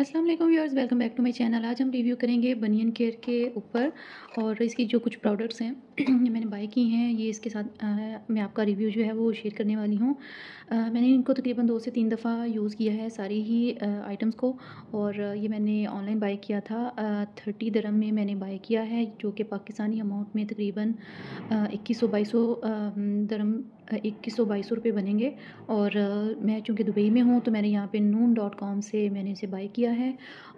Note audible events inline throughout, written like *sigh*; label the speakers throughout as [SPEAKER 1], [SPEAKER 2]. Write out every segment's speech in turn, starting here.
[SPEAKER 1] अस्सलाम वालेकुम viewers welcome back to my channel आज हम रिव्यू करेंगे बनियन केयर के ऊपर और इसकी जो कुछ प्रोडक्ट्स हैं *clears throat* ये मैंने बाई की हैं ये इसके साथ आ, मैं आपका रिव्यू जो है वो शेयर करने वाली हूँ मैंने इनको तकरीबन दो से तीन दफ़ा यूज़ किया है सारी ही आइटम्स को और ये मैंने ऑनलाइन बाई किया था थर्टी दरम में मैंने बाई किया है जो कि पाकिस्तानी अमाउंट में तकरीबन इक्कीस सौ बाईस सौ दरम इक्कीस सौ बाईस सौ रुपये बनेंगे और मैं चूँकि दुबई में हूँ तो मैंने यहाँ पर नून डॉट कॉम से मैंने इसे बाई किया दिया है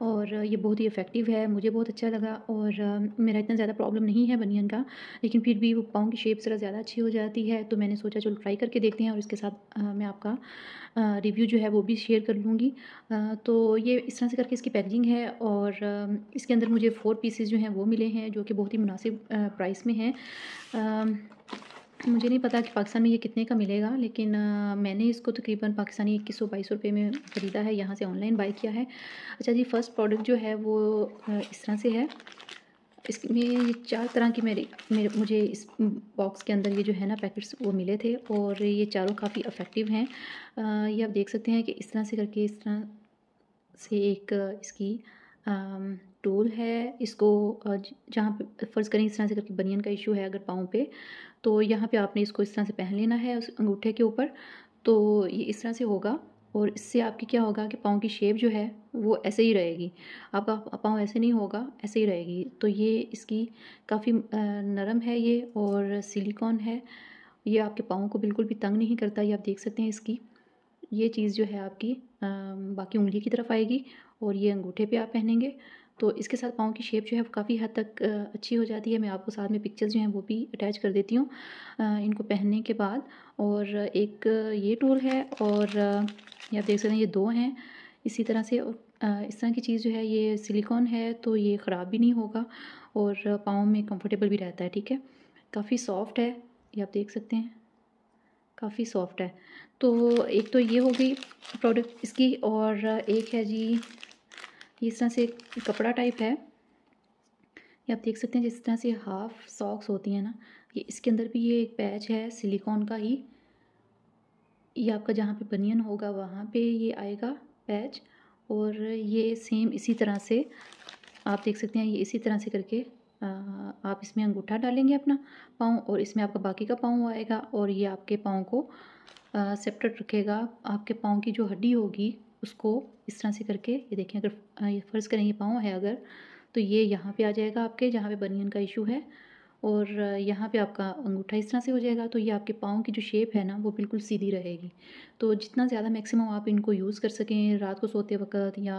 [SPEAKER 1] और ये बहुत ही इफ़ेक्टिव है मुझे बहुत अच्छा लगा और मेरा इतना ज़्यादा प्रॉब्लम नहीं है बनियन का लेकिन फिर भी वो पाँव की शेप ज़रा ज़्यादा अच्छी हो जाती है तो मैंने सोचा चलो ट्राई करके देखते हैं और इसके साथ मैं आपका रिव्यू जो है वो भी शेयर कर लूँगी तो ये इस तरह से करके इसकी पैकेजिंग है और इसके अंदर मुझे फ़ोर पीसेज जो हैं वो मिले हैं जो कि बहुत ही मुनासिब प्राइस में हैं मुझे नहीं पता कि पाकिस्तान में ये कितने का मिलेगा लेकिन आ, मैंने इसको तकरीबन पाकिस्तानी इक्कीस सौ बाईस रुपये में ख़रीदा है यहाँ से ऑनलाइन बाई किया है अच्छा जी फ़र्स्ट प्रोडक्ट जो है वो इस तरह से है इसमें ये चार तरह की मेरे मेरे मुझे इस बॉक्स के अंदर ये जो है ना पैकेट्स वो मिले थे और ये चारों काफ़ी अफेक्टिव हैं ये आप देख सकते हैं कि इस तरह से करके इस तरह से एक इसकी आ, टूल है इसको जहाँ पे फ़र्ज़ करें इस तरह से करके बनियन का इशू है अगर पाँव पे तो यहाँ पे आपने इसको इस तरह से पहन लेना है उस अंगूठे के ऊपर तो ये इस तरह से होगा और इससे आपकी क्या होगा कि पाँव की शेप जो है वो ऐसे ही रहेगी आपका पाँव ऐसे नहीं होगा ऐसे ही रहेगी तो ये इसकी काफ़ी नरम है ये और सिलिकॉन है ये आपके पाँव को बिल्कुल भी तंग नहीं करता ये आप देख सकते हैं इसकी ये चीज़ जो है आपकी बाकी उंगली की तरफ आएगी और ये अंगूठे पे आप पहनेंगे तो इसके साथ पाँव की शेप जो है वो काफ़ी हद तक अच्छी हो जाती है मैं आपको साथ में पिक्चर्स जो हैं वो भी अटैच कर देती हूँ इनको पहनने के बाद और एक ये टूल है और ये आप देख सकते हैं ये दो हैं इसी तरह से इस तरह की चीज़ जो है ये सिलिकॉन है तो ये ख़राब भी नहीं होगा और पाँव में कम्फर्टेबल भी रहता है ठीक है काफ़ी सॉफ्ट है ये आप देख सकते हैं काफ़ी सॉफ्ट है तो एक तो ये हो गई प्रोडक्ट इसकी और एक है जी ये इस तरह से कपड़ा टाइप है ये आप देख सकते हैं जिस तरह से हाफ सॉक्स होती हैं ना ये इसके अंदर भी ये एक पैच है सिलिकॉन का ही ये आपका जहाँ पे बनियन होगा वहाँ पे ये आएगा पैच और ये सेम इसी तरह से आप देख सकते हैं ये इसी तरह से करके आप इसमें अंगूठा डालेंगे अपना पाँव और इसमें आपका बाकी का पाँव आएगा और ये आपके पाँव को सेपरेट रखेगा आपके पाँव की जो हड्डी होगी उसको इस तरह से करके ये देखें अगर ये फ़र्ज़ करें ये पाँव है अगर तो ये यहाँ पे आ जाएगा आपके जहाँ पे बनियन का इशू है और यहाँ पे आपका अंगूठा इस तरह से हो जाएगा तो ये आपके पाँव की जो शेप है ना वो बिल्कुल सीधी रहेगी तो जितना ज़्यादा मैक्सिमम आप इनको यूज़ कर सकें रात को सोते वक्त या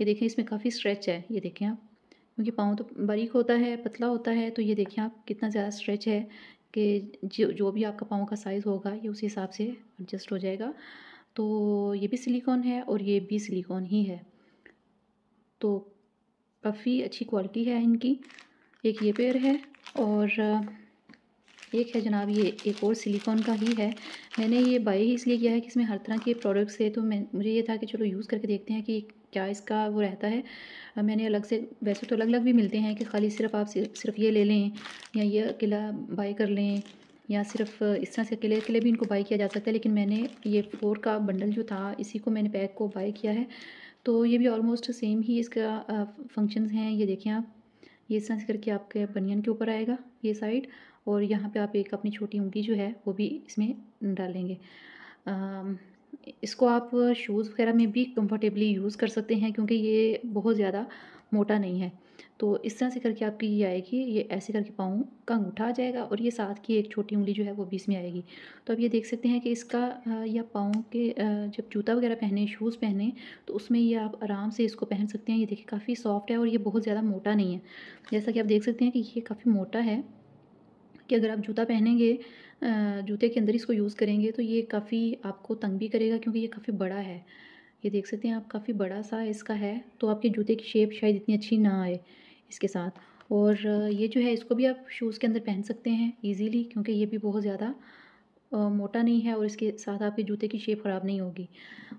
[SPEAKER 1] ये देखें इसमें काफ़ी स्ट्रेच है ये देखें आप क्योंकि पाँव तो बारीक होता है पतला होता है तो ये देखें आप कितना ज़्यादा स्ट्रेच है कि जो जो भी आपका पाँव का साइज़ होगा ये उस हिसाब से एडजस्ट हो जाएगा तो ये भी सिलिकॉन है और ये भी सिलिकॉन ही है तो काफ़ी अच्छी क्वालिटी है इनकी एक ये पेयर है और एक है जनाब ये एक और सिलिकॉन का ही है मैंने ये बाई ही इसलिए किया है कि इसमें हर तरह के प्रोडक्ट्स है तो मैं मुझे ये था कि चलो यूज़ करके देखते हैं कि क्या इसका वो रहता है मैंने अलग से वैसे तो अलग अलग भी मिलते हैं कि खाली सिर्फ आप सिर्फ ये ले लें या ये अकेला बाई कर लें या सिर्फ इस तरह से अकेले अकेले भी इनको बाई किया जा सकता है लेकिन मैंने ये फोर का बंडल जो था इसी को मैंने पैक को बाई किया है तो ये भी ऑलमोस्ट सेम ही इसका फंक्शन हैं ये देखें आप ये इस तरह से करके आपके बनियन के ऊपर आएगा ये साइड और यहाँ पे आप एक अपनी छोटी उंगली जो है वो भी इसमें डालेंगे इसको आप शूज़ वगैरह में भी कंफर्टेबली यूज़ कर सकते हैं क्योंकि ये बहुत ज़्यादा मोटा नहीं है तो इस तरह से करके आपकी ये आएगी ये ऐसे करके पाँव का अंगूठा आ जाएगा और ये साथ की एक छोटी उंगली जो है वो बीच में आएगी तो आप ये देख सकते हैं कि इसका या पाँव के जब जूता वगैरह पहने शूज़ पहने तो उसमें ये आप आराम से इसको पहन सकते हैं ये देखिए काफ़ी सॉफ्ट है और ये बहुत ज़्यादा मोटा नहीं है जैसा कि आप देख सकते हैं कि ये काफ़ी मोटा है कि अगर आप जूता पहनेंगे जूते के अंदर इसको यूज़ करेंगे तो ये काफ़ी आपको तंग भी करेगा क्योंकि ये काफ़ी बड़ा है ये देख सकते हैं आप काफ़ी बड़ा सा इसका है तो आपके जूते की शेप शायद इतनी अच्छी ना आए इसके साथ और ये जो है इसको भी आप शूज़ के अंदर पहन सकते हैं ईज़िली क्योंकि ये भी बहुत ज़्यादा मोटा नहीं है और इसके साथ आपके जूते की शेप ख़राब नहीं होगी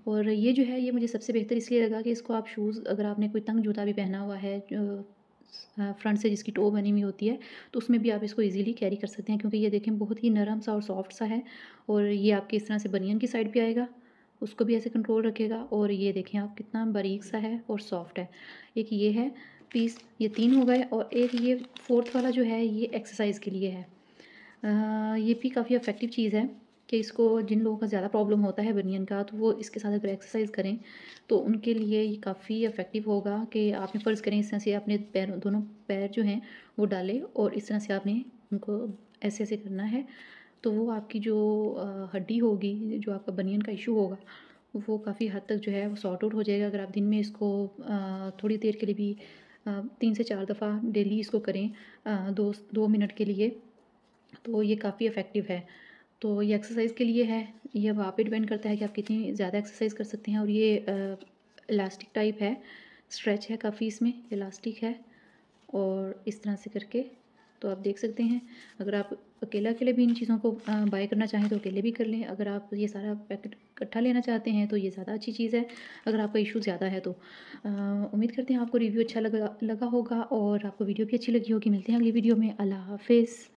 [SPEAKER 1] और ये जो है ये मुझे सबसे बेहतर इसलिए लगा कि इसको आप शूज़ अगर आपने कोई तंग जूता भी पहना हुआ है फ्रंट से जिसकी टो बनी हुई होती है तो उसमें भी आप इसको इजीली कैरी कर सकते हैं क्योंकि ये देखें बहुत ही नरम सा और सॉफ्ट सा है और ये आपके इस तरह से बनियन की साइड भी आएगा उसको भी ऐसे कंट्रोल रखेगा और ये देखें आप कितना बारीक सा है और सॉफ्ट है एक ये है पीस ये तीन हो गए और एक ये फोर्थ वाला जो है ये एक्सरसाइज के लिए है आ, ये भी काफ़ी अफेक्टिव चीज़ है कि इसको जिन लोगों का ज़्यादा प्रॉब्लम होता है बनियन का तो वो इसके साथ अगर एक्सरसाइज करें तो उनके लिए ये काफ़ी इफेक्टिव होगा कि आपने फ़र्ज़ करें इस तरह से अपने पैर दोनों पैर जो हैं वो डालें और इस तरह से आपने उनको ऐसे ऐसे करना है तो वो आपकी जो हड्डी होगी जो आपका बनियन का इशू होगा वो काफ़ी हद तक जो है वो सॉर्ट आउट हो जाएगा अगर आप दिन में इसको थोड़ी देर के लिए भी तीन से चार दफ़ा डेली इसको करें दो दो मिनट के लिए तो ये काफ़ी इफ़ेक्टिव है तो ये एक्सरसाइज के लिए है ये अब आप ही डिपेंड करता है कि आप कितनी ज़्यादा एक्सरसाइज कर सकते हैं और ये इलास्टिक टाइप है स्ट्रेच है काफ़ी इसमें इलास्टिक है और इस तरह से करके तो आप देख सकते हैं अगर आप अकेला अकेले भी इन चीज़ों को बाय करना चाहें तो अकेले भी कर लें अगर आप ये सारा पैकेट इकट्ठा लेना चाहते हैं तो ये ज़्यादा अच्छी चीज़ है अगर आपका इशू ज़्यादा है तो उम्मीद करते हैं आपको रिव्यू अच्छा लगा लगा होगा और आपको वीडियो भी अच्छी लगी होगी मिलते हैं अगली वीडियो में अल्लाह हाफिज़